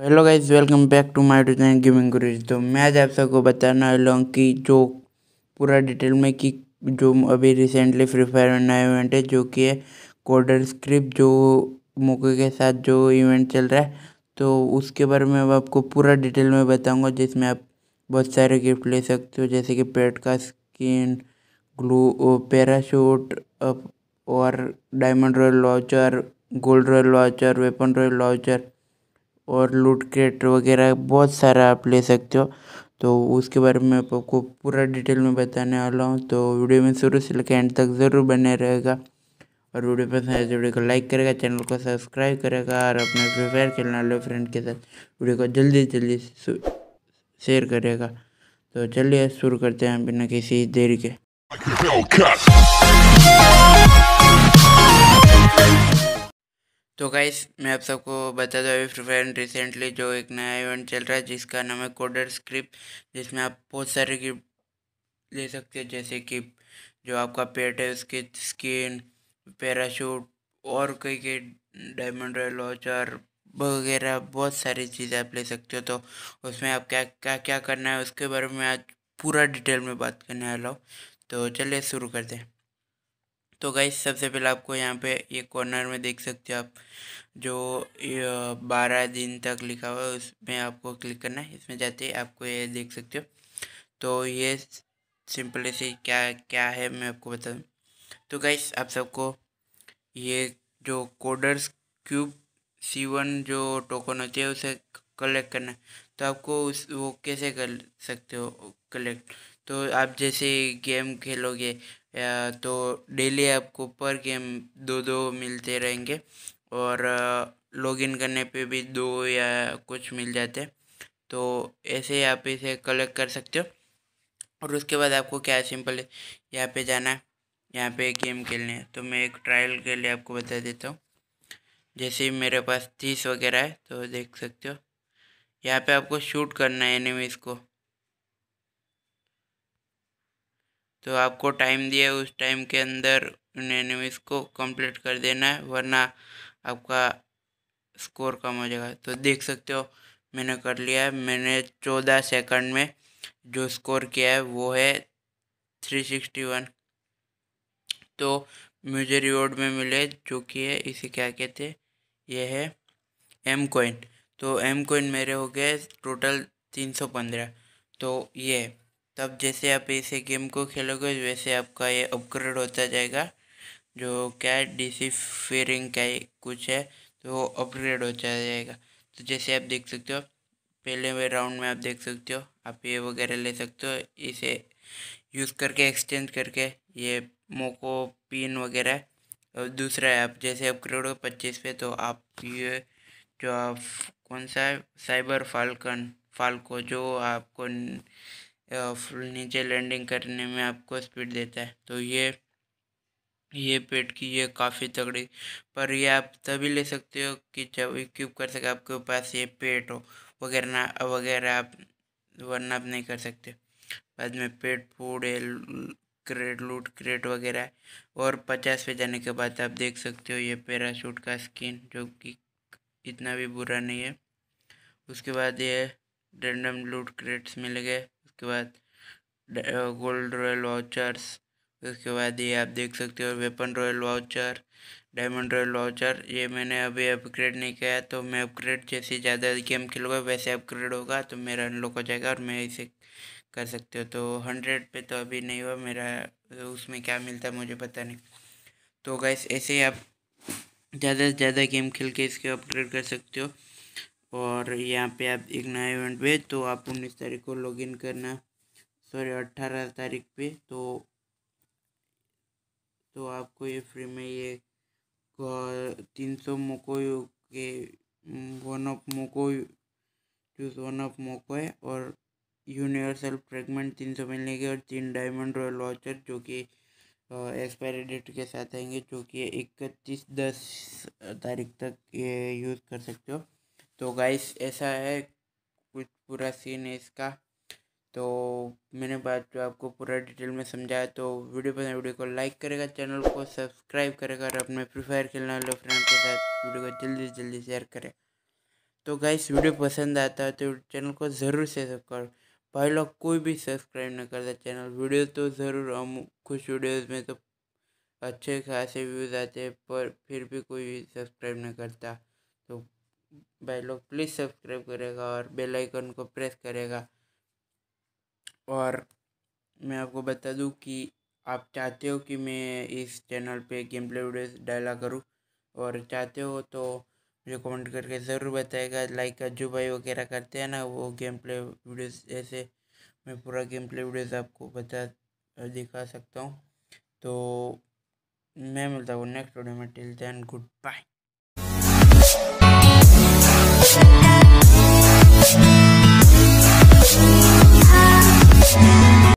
तो hello guys welcome back to my design gaming gurus तो मैं आज आप सबको बताना लॉन्ग कि जो पूरा डिटेल में कि जो अभी रिसेंटली फ्री फायर में नया इवेंट है जो कि है कोडर स्क्रिप्ट जो मौके के साथ जो इवेंट चल रहा है तो उसके बारे में अब आपको पूरा डिटेल में बताऊंगा जिसमें आप बहुत सारे गिफ्ट ले सकते हो जैसे कि पेट का स्किन ग्लू पैराशूट और diamond royal voucher gold royal voucher weapon royal voucher और लूट क्रेट वगैरह बहुत सारा आप ले सकते हो तो उसके बारे में आपको पूरा डिटेल में बताने वाला हूँ तो वीडियो में शुरू से लेकर एंड तक ज़रूर बने रहेगा और वीडियो पसंद आए तो वीडियो को लाइक करेगा चैनल को सब्सक्राइब करेगा और अपने फ्री खेलने वाले फ्रेंड के साथ वीडियो को जल्दी जल्दी शेयर करेगा तो चलिए शुरू करते हैं बिना किसी देरी के तो गाइस मैं आप सबको बता दूँ अभी फ्री फायर रिसेंटली जो एक नया इवेंट चल रहा है जिसका नाम है कोडर स्क्रिप्ट जिसमें आप बहुत सारे गिफ्ट ले सकते हैं जैसे कि जो आपका पेट है उसके स्किन पैराशूट और कई कई डायमंड रॉयल और वगैरह बहुत सारी चीज़ें आप ले सकते हो तो उसमें आप क्या क्या क्या करना है उसके बारे में आज पूरा डिटेल में बात करने वाला हूँ तो चलिए शुरू कर दें तो गाइस सबसे पहले आपको यहाँ पे ये कॉर्नर में देख सकते हो आप जो बारह दिन तक लिखा हुआ है उसमें आपको क्लिक करना है इसमें जाते ही आपको ये देख सकते हो तो ये सिंपली से क्या क्या है मैं आपको बता दूँ तो गाइस आप सबको ये जो कोडर्स क्यूब सी वन जो टोकन होती है उसे कलेक्ट करना है तो आपको उस वो कैसे कर सकते हो कलेक्ट तो आप जैसे गेम खेलोगे या तो डेली आपको पर गेम दो दो मिलते रहेंगे और लॉगिन करने पे भी दो या कुछ मिल जाते हैं तो ऐसे आप इसे कलेक्ट कर सकते हो और उसके बाद आपको क्या है सिंपल यहाँ पे जाना है यहाँ पे गेम खेलने है तो मैं एक ट्रायल के लिए आपको बता देता हूँ जैसे मेरे पास तीस वगैरह है तो देख सकते हो यहाँ पे आपको शूट करना है एनिमीज़ को तो आपको टाइम दिया उस टाइम के अंदर उन एनिमीज़ को कंप्लीट कर देना है वरना आपका स्कोर कम हो जाएगा तो देख सकते हो मैंने कर लिया है मैंने चौदह सेकंड में जो स्कोर किया है वो है थ्री सिक्सटी वन तो मुझे रिवॉर्ड में मिले जो कि है इसे क्या कहते हैं ये है एम कोइन तो एम कोइन मेरे हो गए टोटल तीन सौ पंद्रह तो ये तब जैसे आप इसे गेम को खेलोगे वैसे आपका ये अपग्रेड होता जाएगा जो क्या है फेरिंग का कुछ है तो वो अपग्रेड होता जाएगा तो जैसे आप देख सकते हो पहले राउंड में आप देख सकते हो आप ये वगैरह ले सकते हो इसे यूज़ करके एक्सचेंज करके ये मोको पिन वगैरह और दूसरा है आप जैसे अपग्रेड हो पच्चीस पे तो आप ये जो आप कौन सा साइबर फाल्कन फाल्को जो आपको फुल नीचे लैंडिंग करने में आपको स्पीड देता है तो ये ये पेट की ये काफ़ी तगड़ी पर ये आप तभी ले सकते हो कि जब इक्विप कर सके आपके पास ये पेट हो वगैरह वगैरह आप वरना आप नहीं कर सकते बाद में pet food crate loot crate वगैरह और पचास पे जाने के बाद आप देख सकते हो ये पैराशूट का स्किन जो कि इतना भी बुरा नहीं है उसके बाद ये रेंडम लूट क्रेट्स मिल गए उसके बाद गोल्ड रॉयल वाउचर्स उसके बाद ये आप देख सकते हो weapon royal voucher diamond royal voucher ये मैंने अभी अपग्रेड नहीं किया तो मैं अपग्रेड जैसे ज़्यादा गेम खेलूँगा वैसे अपग्रेड होगा तो मेरा अनलॉक हो जाएगा और मैं इसे कर सकते हो तो हंड्रेड पे तो अभी नहीं हुआ मेरा उसमें क्या मिलता है मुझे पता नहीं तो गैस ऐसे ही आप ज़्यादा से ज़्यादा गेम खेल के इसके अपग्रेड कर सकते हो और यहाँ पे आप एक नया इवेंट पे तो आप उन्नीस तारीख को लॉगिन करना सॉरी अट्ठारह तारीख पे तो तो आपको ये फ्री में ये तीन सौ मोको के one of Moco choose one of Moco है और यूनिवर्सल फ्रेगमेंट तीन सौ मिलेंगे और तीन डायमंड रॉयल वॉचर जो कि एक्सपायरी डेट के साथ आएंगे जो कि इकतीस दस तारीख तक ये यूज़ कर सकते हो तो गाइस ऐसा है कुछ पूरा सीन है इसका तो मैंने बात जो आपको पूरा डिटेल में समझाया तो वीडियो पसंद वीडियो को लाइक करेगा चैनल को सब्सक्राइब करेगा और अपने फ्री फायर खेलने वाले फ्रेंड के साथ वीडियो को जल्दी से जल्दी शेयर करें तो गाइस वीडियो पसंद आता है तो चैनल को ज़रूर से सब्सक्राइब भाई लोग कोई भी सब्सक्राइब नहीं करता चैनल वीडियो तो ज़रूर हम कुछ वीडियोज़ में तो अच्छे खासे व्यूज़ आते हैं पर फिर भी कोई सब्सक्राइब नहीं करता भाई लोग प्लीज़ सब्सक्राइब करेगा और बेल आइकन को प्रेस करेगा और मैं आपको बता दूं कि आप चाहते हो कि मैं इस चैनल पे गेम प्ले वीडियोस डाला करूं और चाहते हो तो मुझे कमेंट करके ज़रूर बताएगा लाइक अज्जू भाई वगैरह करते हैं ना वो गेम प्ले वीडियोस ऐसे मैं पूरा गेम प्ले वीडियोस आपको बता दिखा सकता हूँ तो मैं मिलता हूँ नेक्स्ट वीडियो में till then good bye I